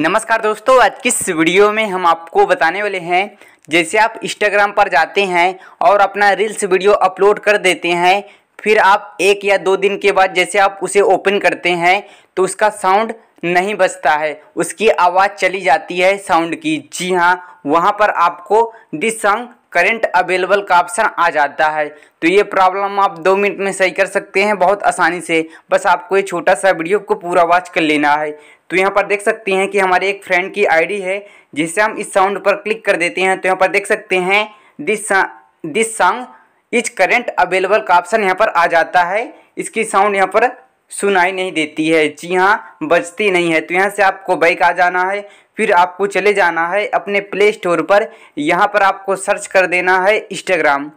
नमस्कार दोस्तों आज किस वीडियो में हम आपको बताने वाले हैं जैसे आप इंस्टाग्राम पर जाते हैं और अपना रील्स वीडियो अपलोड कर देते हैं फिर आप एक या दो दिन के बाद जैसे आप उसे ओपन करते हैं तो उसका साउंड नहीं बजता है उसकी आवाज़ चली जाती है साउंड की जी हाँ वहाँ पर आपको दिस सॉन्ग करंट अवेलेबल का ऑप्शन आ जाता है तो ये प्रॉब्लम आप दो मिनट में सही कर सकते हैं बहुत आसानी से बस आपको ये छोटा सा वीडियो को पूरा वॉच कर लेना है तो यहाँ पर देख सकते हैं कि हमारे एक फ्रेंड की आईडी है जिसे हम इस साउंड पर क्लिक कर देते हैं तो यहाँ पर देख सकते हैं this this song is current available का ऑप्शन यहाँ पर आ जाता है इसकी साउंड यहाँ पर सुनाई नहीं देती है जी हाँ बजती नहीं है तो यहाँ से आपको बैक आ जाना है फिर आपको चले जाना है अपने प्ले स्टोर पर यहाँ पर आपको सर्च कर देना है इंस्टाग्राम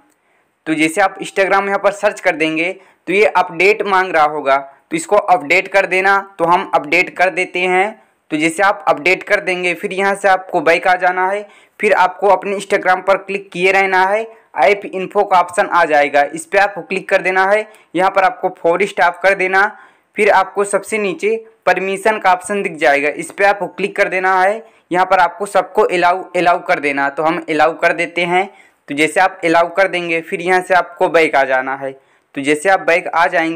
तो जैसे आप इंस्टाग्राम यहाँ पर सर्च कर देंगे तो ये अपडेट मांग रहा होगा तो इसको अपडेट कर देना तो हम अपडेट कर देते हैं तो जैसे आप अपडेट कर देंगे फिर यहाँ से आपको बैक आ जाना है फिर आपको अपने इंस्टाग्राम पर क्लिक किए रहना है ऐप इन्फो का ऑप्शन आ जाएगा इस पर आपको क्लिक कर देना है यहाँ पर आपको फोर ऑफ कर देना फिर आपको सबसे नीचे परमिशन का ऑप्शन दिख जाएगा इस पर आपको क्लिक कर देना है यहाँ पर आपको सबको अलाउ अलाउ कर देना तो हम अलाउ कर देते हैं तो जैसे आप अलाउ कर देंगे फिर यहाँ से आपको बैक आ जाना है तो जैसे आप बैक आ जाएंगे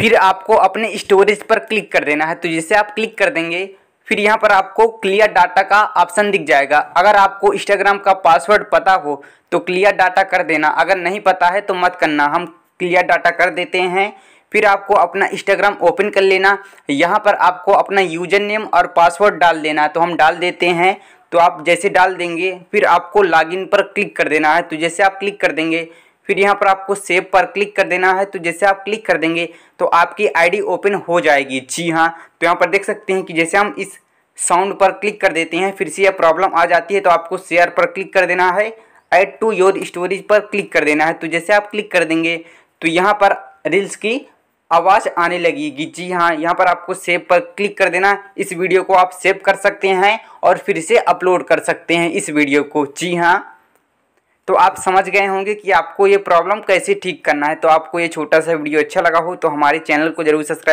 फिर आपको अपने स्टोरेज पर क्लिक कर देना है तो जैसे आप क्लिक कर देंगे फिर यहाँ पर आपको क्लियर डाटा का ऑप्शन दिख जाएगा अगर आपको इंस्टाग्राम का पासवर्ड पता हो तो क्लियर डाटा कर देना अगर नहीं पता है तो मत करना हम क्लियर डाटा कर देते हैं फिर आपको अपना इंस्टाग्राम ओपन कर लेना यहाँ पर आपको अपना यूजर नेम और पासवर्ड डाल देना तो हम डाल देते हैं तो आप जैसे डाल देंगे फिर आपको लॉगिन पर क्लिक कर देना है तो जैसे आप क्लिक कर देंगे फिर यहाँ पर आपको सेव पर क्लिक कर देना है तो जैसे आप क्लिक कर देंगे तो आपकी आईडी ओपन हो जाएगी जी हाँ तो यहाँ पर देख सकते हैं कि जैसे हम इस साउंड पर क्लिक कर देते हैं फिर से यह प्रॉब्लम आ जाती है तो आपको शेयर पर क्लिक कर देना है ऐड टू योर स्टोरेज पर क्लिक कर देना है तो जैसे आप क्लिक कर देंगे तो यहाँ पर रील्स की आवाज़ आने लगेगी जी हाँ यहाँ पर आपको सेव पर क्लिक कर देना इस वीडियो को आप सेव कर सकते हैं और फिर इसे अपलोड कर सकते हैं इस वीडियो को जी हाँ तो आप समझ गए होंगे कि आपको ये प्रॉब्लम कैसे ठीक करना है तो आपको ये छोटा सा वीडियो अच्छा लगा हो तो हमारे चैनल को जरूर सब्सक्राइब